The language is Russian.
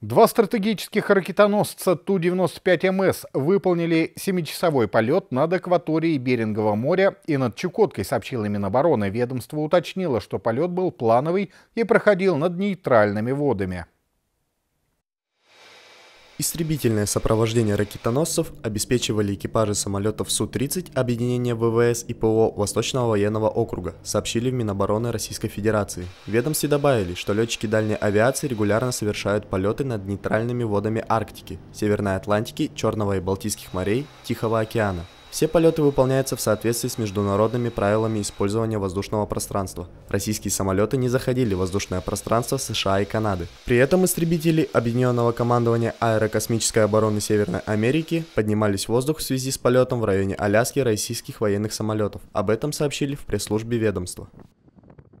Два стратегических ракетоносца Ту-95МС выполнили семичасовой полет над акваторией Берингового моря и над Чукоткой, сообщило Минобороны. Ведомство уточнило, что полет был плановый и проходил над нейтральными водами. Истребительное сопровождение ракетоносцев обеспечивали экипажи самолетов Су-30 объединения ВВС и ПО Восточного военного округа, сообщили в Минобороны Российской Федерации. В ведомстве добавили, что летчики дальней авиации регулярно совершают полеты над нейтральными водами Арктики, Северной Атлантики, Черного и Балтийских морей, Тихого океана – все полеты выполняются в соответствии с международными правилами использования воздушного пространства. Российские самолеты не заходили в воздушное пространство США и Канады. При этом истребители Объединенного командования аэрокосмической обороны Северной Америки поднимались в воздух в связи с полетом в районе Аляски российских военных самолетов. Об этом сообщили в пресс-службе ведомства.